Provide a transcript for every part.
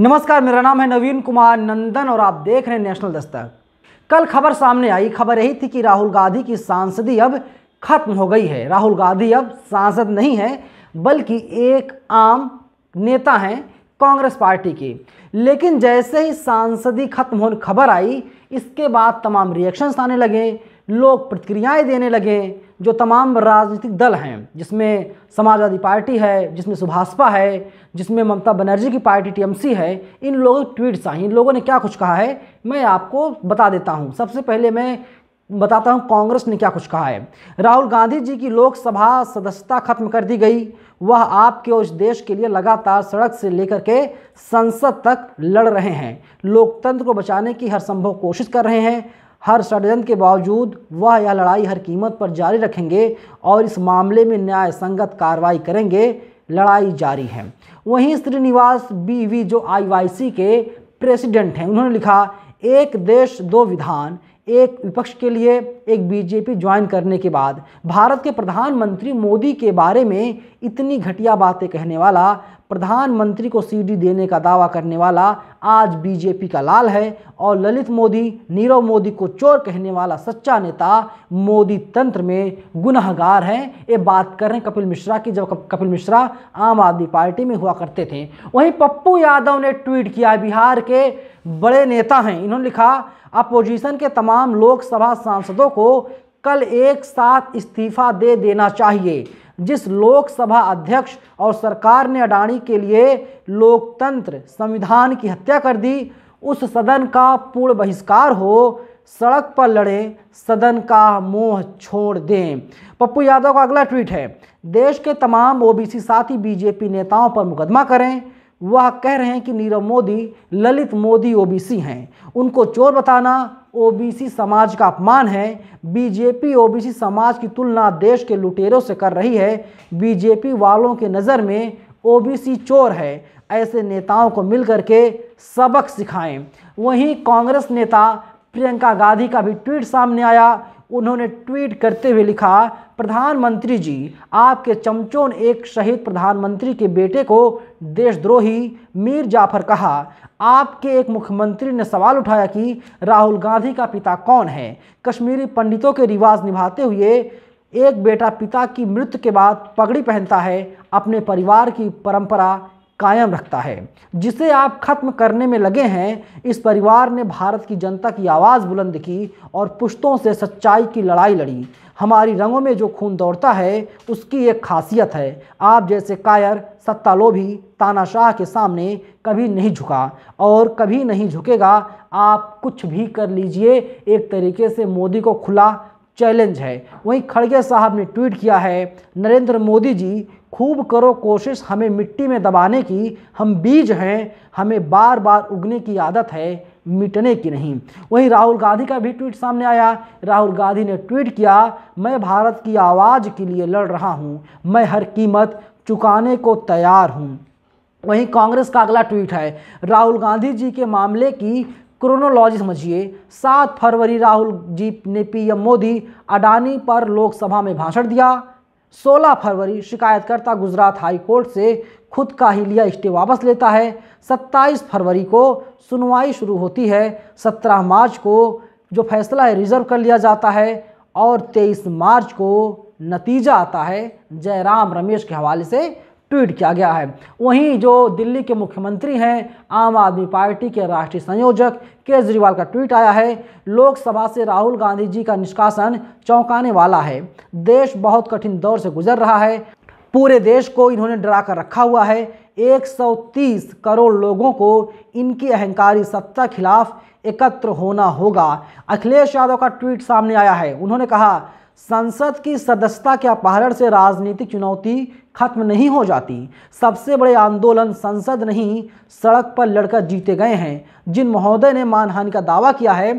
नमस्कार मेरा नाम है नवीन कुमार नंदन और आप देख रहे हैं नेशनल दस्तक कल खबर सामने आई खबर यही थी कि राहुल गांधी की सांसदी अब खत्म हो गई है राहुल गांधी अब सांसद नहीं है बल्कि एक आम नेता हैं कांग्रेस पार्टी के लेकिन जैसे ही सांसदी खत्म होने खबर आई इसके बाद तमाम रिएक्शंस आने लगे लोग प्रतिक्रियाएँ देने लगे जो तमाम राजनीतिक दल हैं जिसमें समाजवादी पार्टी है जिसमें सुभाषपा है जिसमें ममता बनर्जी की पार्टी टीएमसी है इन लोगों के ट्वीट्स आई इन लोगों ने क्या कुछ कहा है मैं आपको बता देता हूँ सबसे पहले मैं बताता हूँ कांग्रेस ने क्या कुछ कहा है राहुल गांधी जी की लोकसभा सदस्यता खत्म कर दी गई वह आपके और इस देश के लिए लगातार सड़क से लेकर के संसद तक लड़ रहे हैं लोकतंत्र को बचाने की हर संभव कोशिश कर रहे हैं हर षडयंत्र के बावजूद वह यह लड़ाई हर कीमत पर जारी रखेंगे और इस मामले में न्याय संगत कार्रवाई करेंगे लड़ाई जारी है वहीं श्रीनिवास बीवी जो आईवाईसी के प्रेसिडेंट हैं उन्होंने लिखा एक देश दो विधान एक विपक्ष के लिए एक बीजेपी ज्वाइन करने के बाद भारत के प्रधानमंत्री मोदी के बारे में इतनी घटिया बातें कहने वाला प्रधानमंत्री को सीडी देने का दावा करने वाला आज बीजेपी का लाल है और ललित मोदी नीरव मोदी को चोर कहने वाला सच्चा नेता मोदी तंत्र में गुनाहगार है ये बात कर रहे हैं कपिल मिश्रा की जब कपिल मिश्रा आम आदमी पार्टी में हुआ करते थे वहीं पप्पू यादव ने ट्वीट किया बिहार के बड़े नेता हैं इन्होंने लिखा अपोजिशन के तमाम लोकसभा सांसदों को कल एक साथ इस्तीफा दे देना चाहिए जिस लोकसभा अध्यक्ष और सरकार ने अडाणी के लिए लोकतंत्र संविधान की हत्या कर दी उस सदन का पूर्ण बहिष्कार हो सड़क पर लड़े सदन का मोह छोड़ दें पप्पू यादव का अगला ट्वीट है देश के तमाम ओबीसी साथी बीजेपी नेताओं पर मुकदमा करें वह कह रहे हैं कि नीरव मोदी ललित मोदी ओबीसी हैं उनको चोर बताना ओबीसी समाज का अपमान है बीजेपी ओबीसी समाज की तुलना देश के लुटेरों से कर रही है बीजेपी वालों के नज़र में ओबीसी चोर है ऐसे नेताओं को मिल के सबक सिखाएं वहीं कांग्रेस नेता प्रियंका गांधी का भी ट्वीट सामने आया उन्होंने ट्वीट करते हुए लिखा प्रधानमंत्री जी आपके चमचों ने एक शहीद प्रधानमंत्री के बेटे को देशद्रोही मीर जाफर कहा आपके एक मुख्यमंत्री ने सवाल उठाया कि राहुल गांधी का पिता कौन है कश्मीरी पंडितों के रिवाज निभाते हुए एक बेटा पिता की मृत्यु के बाद पगड़ी पहनता है अपने परिवार की परंपरा कायम रखता है जिसे आप खत्म करने में लगे हैं इस परिवार ने भारत की जनता की आवाज़ बुलंद की और पुश्तों से सच्चाई की लड़ाई लड़ी हमारी रंगों में जो खून दौड़ता है उसकी एक खासियत है आप जैसे कायर सत्ता लोभी तानाशाह के सामने कभी नहीं झुका और कभी नहीं झुकेगा आप कुछ भी कर लीजिए एक तरीके से मोदी को खुला चैलेंज है वहीं खड़गे साहब ने ट्वीट किया है नरेंद्र मोदी जी खूब करो कोशिश हमें मिट्टी में दबाने की हम बीज हैं हमें बार बार उगने की आदत है मिटने की नहीं वहीं राहुल गांधी का भी ट्वीट सामने आया राहुल गांधी ने ट्वीट किया मैं भारत की आवाज़ के लिए लड़ रहा हूँ मैं हर कीमत चुकाने को तैयार हूँ वहीं कांग्रेस का अगला ट्वीट है राहुल गांधी जी के मामले की क्रोनोलॉजी समझिए सात फरवरी राहुल जी ने पीएम मोदी अडानी पर लोकसभा में भाषण दिया सोलह फरवरी शिकायतकर्ता गुजरात हाई कोर्ट से खुद का ही लिया स्टे वापस लेता है सत्ताईस फरवरी को सुनवाई शुरू होती है सत्रह मार्च को जो फैसला है रिजर्व कर लिया जाता है और तेईस मार्च को नतीजा आता है जयराम रमेश के हवाले से ट्वीट किया गया है वहीं जो दिल्ली के मुख्यमंत्री हैं आम आदमी पार्टी के राष्ट्रीय संयोजक केजरीवाल का ट्वीट आया है लोकसभा से राहुल गांधी जी का निष्कासन चौंकाने वाला है देश बहुत कठिन दौर से गुजर रहा है पूरे देश को इन्होंने डरा कर रखा हुआ है 130 करोड़ लोगों को इनकी अहंकारी सत्ता खिलाफ एकत्र होना होगा अखिलेश यादव का ट्वीट सामने आया है उन्होंने कहा संसद की सदस्यता के अपहरण से राजनीतिक चुनौती खत्म नहीं हो जाती सबसे बड़े आंदोलन संसद नहीं सड़क पर लड़कर जीते गए हैं जिन महोदय ने मानहानि का दावा किया है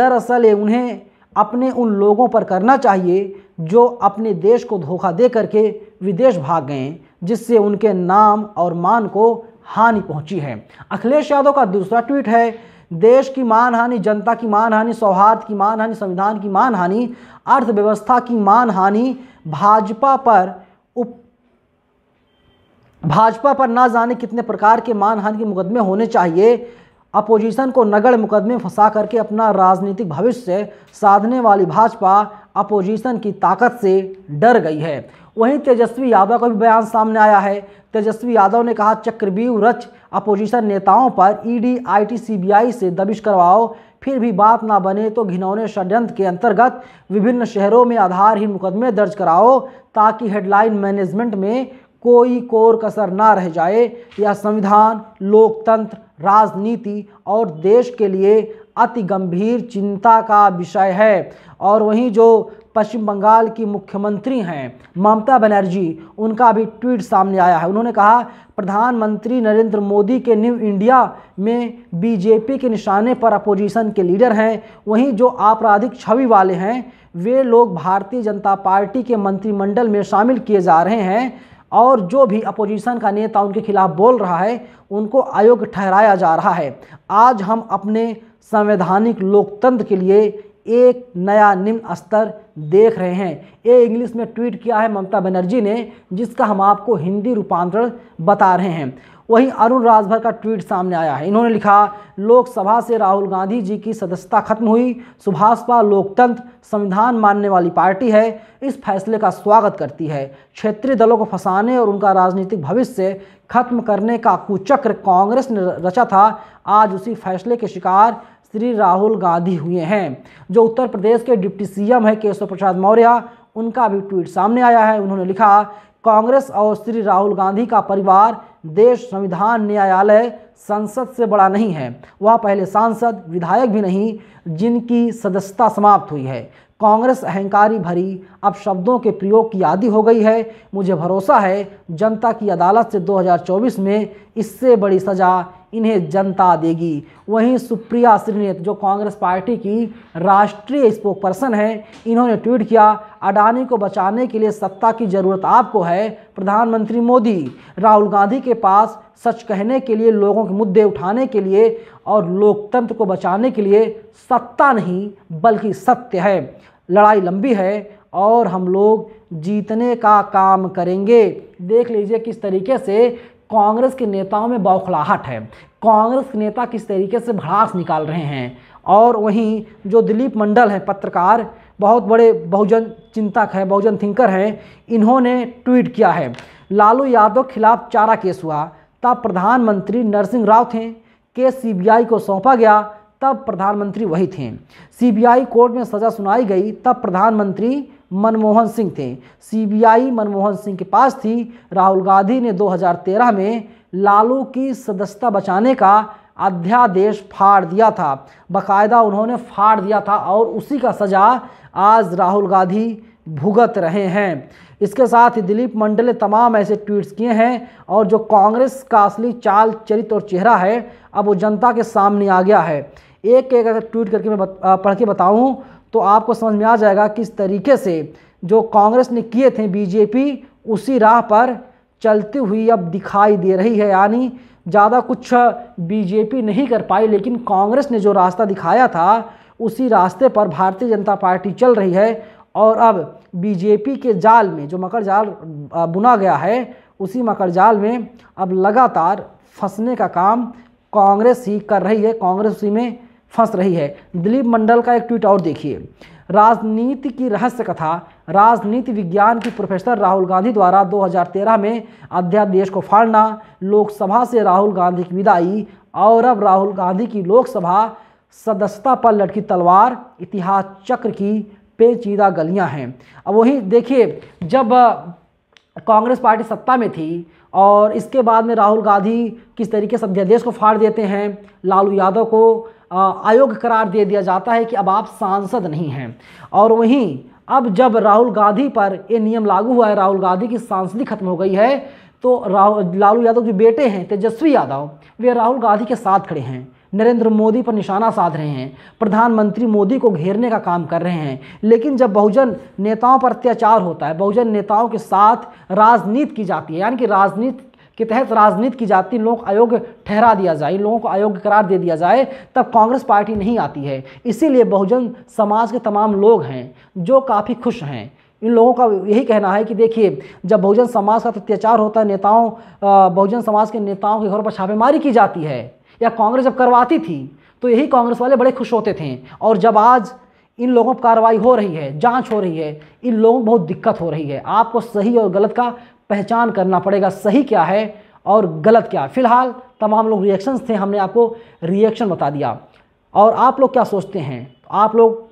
दरअसल उन्हें अपने उन लोगों पर करना चाहिए जो अपने देश को धोखा दे करके विदेश भाग गए जिससे उनके नाम और मान को हानि पहुंची है अखिलेश यादव का दूसरा ट्वीट है देश की मानहानि जनता की मानहानि सौहार्द की मानहानि संविधान की मानहानि अर्थव्यवस्था की मानहानि भाजपा पर भाजपा पर ना जाने कितने प्रकार के मानहानि के मुकदमे होने चाहिए अपोजिशन को नगड़ मुकदमे फंसा करके अपना राजनीतिक भविष्य साधने वाली भाजपा अपोजिशन की ताकत से डर गई है वहीं तेजस्वी यादव का भी बयान सामने आया है तेजस्वी यादव ने कहा चक्रव्यूह रच अपोजिशन नेताओं पर ईडी आईटी सीबीआई से दबिश करवाओ फिर भी बात ना बने तो घिनौने षड्यंत्र के अंतर्गत विभिन्न शहरों में आधारहीन मुकदमे दर्ज कराओ ताकि हेडलाइन मैनेजमेंट में कोई कोर कसर ना रह जाए यह संविधान लोकतंत्र राजनीति और देश के लिए अति गंभीर चिंता का विषय है और वहीं जो पश्चिम बंगाल की मुख्यमंत्री हैं ममता बनर्जी उनका भी ट्वीट सामने आया है उन्होंने कहा प्रधानमंत्री नरेंद्र मोदी के न्यू इंडिया में बीजेपी के निशाने पर अपोजिशन के लीडर हैं वहीं जो आपराधिक छवि वाले हैं वे लोग भारतीय जनता पार्टी के मंत्रिमंडल में शामिल किए जा रहे हैं और जो भी अपोजिशन का नेता उनके खिलाफ बोल रहा है उनको आयोग ठहराया जा रहा है आज हम अपने संवैधानिक लोकतंत्र के लिए एक नया निम्न स्तर देख रहे हैं ये इंग्लिश में ट्वीट किया है ममता बनर्जी ने जिसका हम आपको हिंदी रूपांतरण बता रहे हैं वहीं अरुण राजभर का ट्वीट सामने आया है इन्होंने लिखा लोकसभा से राहुल गांधी जी की सदस्यता खत्म हुई सुभाषपा लोकतंत्र संविधान मानने वाली पार्टी है इस फैसले का स्वागत करती है क्षेत्रीय दलों को फंसाने और उनका राजनीतिक भविष्य खत्म करने का कुचक्र कांग्रेस ने रचा था आज उसी फैसले के शिकार श्री राहुल गांधी हुए हैं जो उत्तर प्रदेश के डिप्टी सीएम है केशव प्रसाद मौर्य उनका भी ट्वीट सामने आया है उन्होंने लिखा कांग्रेस और श्री राहुल गांधी का परिवार देश संविधान न्यायालय संसद से बड़ा नहीं है वह पहले सांसद विधायक भी नहीं जिनकी सदस्यता समाप्त हुई है कांग्रेस अहंकारी भरी अब शब्दों के प्रयोग की आदि हो गई है मुझे भरोसा है जनता की अदालत से 2024 में इससे बड़ी सज़ा इन्हें जनता देगी वहीं सुप्रिया श्रीनेत जो कांग्रेस पार्टी की राष्ट्रीय स्पोक पर्सन है इन्होंने ट्वीट किया अडानी को बचाने के लिए सत्ता की ज़रूरत आपको है प्रधानमंत्री मोदी राहुल गांधी के पास सच कहने के लिए लोगों के मुद्दे उठाने के लिए और लोकतंत्र को बचाने के लिए सत्ता नहीं बल्कि सत्य है लड़ाई लंबी है और हम लोग जीतने का काम करेंगे देख लीजिए किस तरीके से कांग्रेस के नेताओं में बौखलाहट है कांग्रेस के नेता किस तरीके से भड़ास निकाल रहे हैं और वहीं जो दिलीप मंडल हैं पत्रकार बहुत बड़े बहुजन चिंतक हैं बहुजन थिंकर हैं इन्होंने ट्वीट किया है लालू यादव खिलाफ चारा केस हुआ तब प्रधानमंत्री नरसिंह राव थे केस सीबीआई को सौंपा गया तब प्रधानमंत्री वही थे सीबीआई कोर्ट में सज़ा सुनाई गई तब प्रधानमंत्री मनमोहन सिंह थे सीबीआई मनमोहन सिंह के पास थी राहुल गांधी ने 2013 में लालू की सदस्यता बचाने का अध्यादेश फाड़ दिया था बकायदा उन्होंने फाड़ दिया था और उसी का सज़ा आज राहुल गांधी भुगत रहे हैं इसके साथ ही दिलीप मंडल ने तमाम ऐसे ट्वीट्स किए हैं और जो कांग्रेस का असली चाल चरित्र और चेहरा है अब वो जनता के सामने आ गया है एक एक अगर ट्वीट करके मैं पढ़ के बताऊँ तो आपको समझ में आ जाएगा किस तरीके से जो कांग्रेस ने किए थे बीजेपी उसी राह पर चलती हुई अब दिखाई दे रही है यानी ज़्यादा कुछ बीजेपी नहीं कर पाई लेकिन कांग्रेस ने जो रास्ता दिखाया था उसी रास्ते पर भारतीय जनता पार्टी चल रही है और अब बीजेपी के जाल में जो मकर जाल बुना गया है उसी मकर जाल में अब लगातार फंसने का काम कांग्रेस ही कर रही है कांग्रेस उसी में फंस रही है दिलीप मंडल का एक ट्वीट और देखिए राजनीति की रहस्य कथा राजनीति विज्ञान की प्रोफेसर राहुल गांधी द्वारा 2013 में अध्यादेश को फाड़ना लोकसभा से राहुल गांधी की विदाई और अब राहुल गांधी की लोकसभा सदस्यता पर लटकी तलवार इतिहास चक्र की पेचीदा गलियां हैं अब वही देखिए जब कांग्रेस पार्टी सत्ता में थी और इसके बाद में राहुल गांधी किस तरीके से अध्यादेश को फाड़ देते हैं लालू यादव को आयोग करार दे दिया जाता है कि अब आप सांसद नहीं हैं और वहीं अब जब राहुल गांधी पर ये नियम लागू हुआ है राहुल गांधी की सांसदी खत्म हो गई है तो राहुल लालू यादव के बेटे हैं तेजस्वी यादव वे राहुल गांधी के साथ खड़े हैं नरेंद्र मोदी पर निशाना साध रहे हैं प्रधानमंत्री मोदी को घेरने का काम कर रहे हैं लेकिन जब बहुजन नेताओं पर अत्याचार होता है बहुजन नेताओं के साथ राजनीति की जाती है यानी कि राजनीति के तहत राजनीति की जाती इन लोगों को अयोग्य ठहरा दिया जाए लोगों को अयोग्य करार दे दिया जाए तब कांग्रेस पार्टी नहीं आती है इसीलिए बहुजन समाज के तमाम लोग हैं जो काफ़ी खुश हैं इन लोगों का यही कहना है कि देखिए जब बहुजन समाज का अत्याचार होता है नेताओं बहुजन समाज के नेताओं के घर पर छापेमारी की जाती है या कांग्रेस जब करवाती थी तो यही कांग्रेस वाले बड़े खुश होते थे और जब आज इन लोगों पर कार्रवाई हो रही है जांच हो रही है इन लोगों को बहुत दिक्कत हो रही है आपको सही और गलत का पहचान करना पड़ेगा सही क्या है और गलत क्या है फिलहाल तमाम लोग रिएक्शंस थे हमने आपको रिएक्शन बता दिया और आप लोग क्या सोचते हैं आप लोग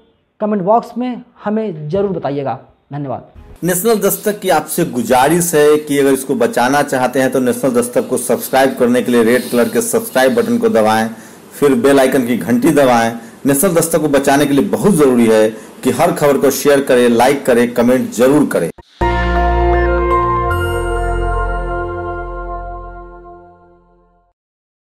कमेंट बॉक्स में हमें ज़रूर बताइएगा धन्यवाद नेशनल दस्तक की आपसे गुजारिश है कि अगर इसको बचाना चाहते हैं तो नेशनल दस्तक को सब्सक्राइब करने के लिए रेड कलर के सब्सक्राइब बटन को दबाएं फिर बेल आइकन की घंटी दबाएं नेशनल दस्तक को बचाने के लिए बहुत ज़रूरी है कि हर खबर को शेयर करें लाइक करें कमेंट जरूर करें